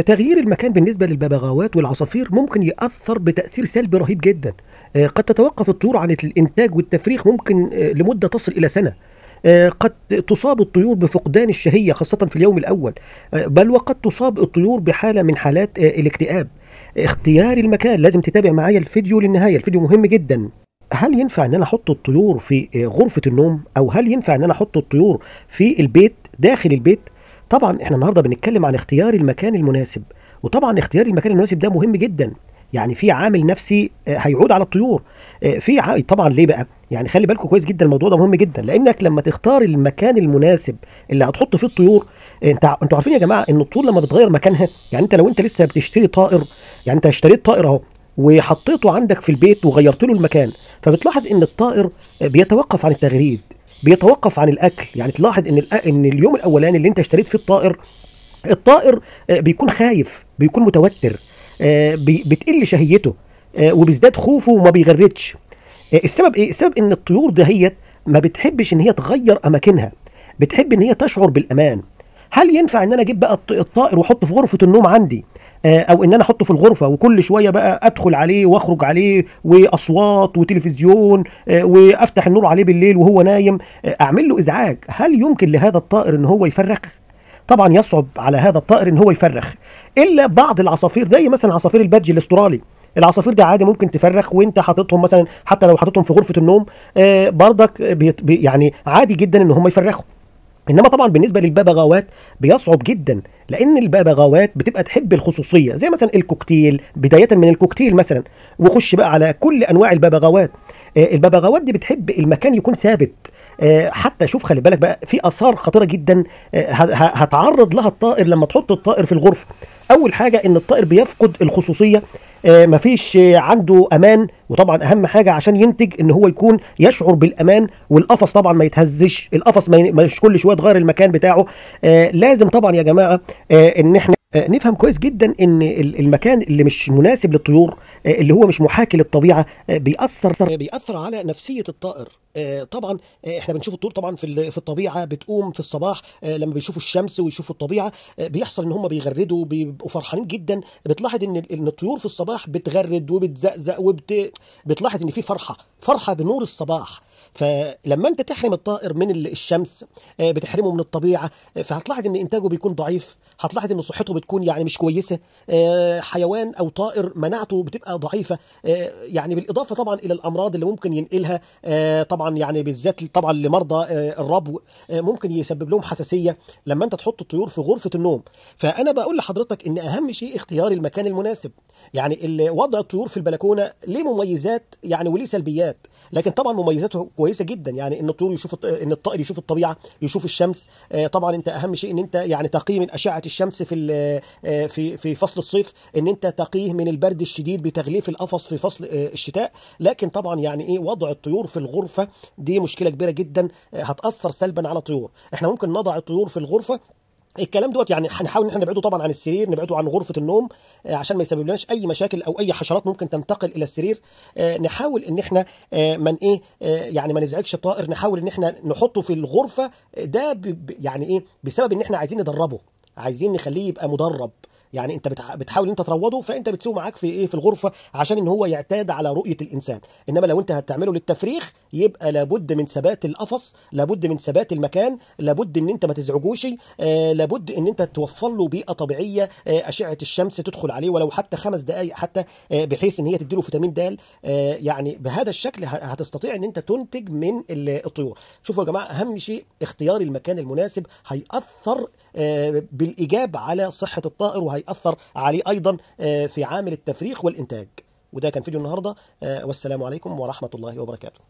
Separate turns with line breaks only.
تغيير المكان بالنسبة للببغاوات والعصافير ممكن يأثر بتأثير سلبي رهيب جدا آه، قد تتوقف الطيور عن الإنتاج والتفريخ ممكن آه، لمدة تصل إلى سنة آه، قد تصاب الطيور بفقدان الشهية خاصة في اليوم الأول بل وقد تصاب الطيور بحالة من حالات الاكتئاب اختيار المكان لازم تتابع معايا الفيديو للنهاية الفيديو مهم جدا هل ينفع ان انا احط الطيور في غرفة النوم او هل ينفع ان انا احط الطيور في البيت داخل البيت طبعا احنا النهارده بنتكلم عن اختيار المكان المناسب وطبعا اختيار المكان المناسب ده مهم جدا يعني في عامل نفسي آه، هيعود على الطيور آه، في عامل طبعا ليه بقى يعني خلي بالكم كويس جدا الموضوع ده مهم جدا لانك لما تختار المكان المناسب اللي هتحط فيه الطيور انت انتوا عارفين يا جماعه ان الطيور لما بتغير مكانها يعني انت لو انت لسه بتشتري طائر يعني انت اشتريت طائر اهو وحطيته عندك في البيت وغيرت له المكان فبتلاحظ ان الطائر آه، بيتوقف عن التغريد بيتوقف عن الاكل يعني تلاحظ ان ان اليوم الاولاني اللي انت اشتريت فيه الطائر الطائر آه، بيكون خايف بيكون متوتر آه، بتقل شهيته آه، وبيزداد خوفه وما بيغردش السبب ايه السبب ان الطيور دهيت ما بتحبش ان هي تغير اماكنها بتحب ان هي تشعر بالامان هل ينفع ان انا اجيب بقى الطائر واحطه في غرفه النوم عندي آه، او ان انا احطه في الغرفه وكل شويه بقى ادخل عليه واخرج عليه واصوات وتلفزيون آه، وافتح النور عليه بالليل وهو نايم آه، اعمل له ازعاج هل يمكن لهذا الطائر ان هو يفرخ طبعا يصعب على هذا الطائر ان هو يفرخ الا بعض العصافير زي مثلا عصافير البادج الاسترالي العصافير دي عادي ممكن تفرخ وانت حاططهم مثلا حتى لو حاططهم في غرفه النوم برضك يعني عادي جدا ان هم يفرخوا انما طبعا بالنسبه للببغاوات بيصعب جدا لان الببغاوات بتبقى تحب الخصوصيه زي مثلا الكوكتيل بدايه من الكوكتيل مثلا وخش بقى على كل انواع الببغاوات آه، الببغاوات دي بتحب المكان يكون ثابت آه، حتى شوف خلي بالك بقى في اثار خطيره جدا آه، هتعرض لها الطائر لما تحط الطائر في الغرفه اول حاجه ان الطائر بيفقد الخصوصيه مفيش عنده امان وطبعا اهم حاجه عشان ينتج ان هو يكون يشعر بالامان والقفص طبعا ما يتهزش القفص مش كل شويه تغير المكان بتاعه لازم طبعا يا جماعه ان احنا نفهم كويس جدا ان المكان اللي مش مناسب للطيور آه، اللي هو مش محاكي للطبيعه آه، بيأثر بيأثر على نفسيه الطائر آه، طبعا احنا بنشوف الطيور طبعا في في الطبيعه بتقوم في الصباح لما بيشوفوا الشمس ويشوفوا الطبيعه بيحصل ان هم بيغردوا بيبقوا فرحانين جدا بتلاحظ ان ان الطيور في الصباح بتغرد وبتزقزق وبت بتلاحظ ان في فرحه فرحه بنور الصباح فلما انت تحرم الطائر من الشمس آه، بتحرمه من الطبيعه آه، فهتلاحظ ان انتاجه بيكون ضعيف هتلاحظ ان صحته بتكون يعني مش كويسه آه، حيوان او طائر مناعته بتبقى ضعيفه يعني بالاضافه طبعا الى الامراض اللي ممكن ينقلها طبعا يعني بالذات طبعا لمرضى الربو ممكن يسبب لهم حساسيه لما انت تحط الطيور في غرفه النوم فانا بقول لحضرتك ان اهم شيء اختيار المكان المناسب يعني وضع الطيور في البلكونه ليه مميزات يعني وليه سلبيات لكن طبعا مميزاته كويسه جدا يعني ان الطيور يشوف ان الطائر يشوف الطبيعه يشوف الشمس آه، طبعا انت اهم شيء ان انت يعني تقيه من اشعه الشمس في آه، في في فصل الصيف ان انت تقيه من البرد الشديد بتغليف القفص في فصل آه، الشتاء لكن طبعا يعني ايه وضع الطيور في الغرفه دي مشكله كبيره جدا هتاثر سلبا على الطيور احنا ممكن نضع الطيور في الغرفه الكلام دوت يعني هنحاول ان احنا نبعده طبعا عن السرير نبعده عن غرفه النوم آه، عشان ما يسبب لناش اي مشاكل او اي حشرات ممكن تنتقل الى السرير آه، نحاول ان احنا آه، من ايه يعني ما نزعجش الطائر نحاول ان احنا نحطه في الغرفه ده يعني ايه بسبب ان احنا عايزين ندربه عايزين نخليه يبقى مدرب يعني انت بتحاول انت تروضه فانت بتسيبه معاك في ايه في الغرفه عشان ان هو يعتاد على رؤيه الانسان انما لو انت هتعمله للتفريخ يبقى لابد من ثبات القفص لابد من ثبات المكان لابد ان انت ما تزعجوش آه لابد ان انت توفر له بيئه طبيعيه آه اشعه الشمس تدخل عليه ولو حتى خمس دقائق حتى آه بحيث ان هي تديله فيتامين د آه يعني بهذا الشكل هتستطيع ان انت تنتج من الطيور شوفوا يا جماعه اهم شيء اختيار المكان المناسب هيأثر آه بالايجاب على صحه الطائر وهي هيأثر عليه أيضا آه، في عامل التفريخ والإنتاج وده كان فيديو النهارده آه، والسلام عليكم ورحمة الله وبركاته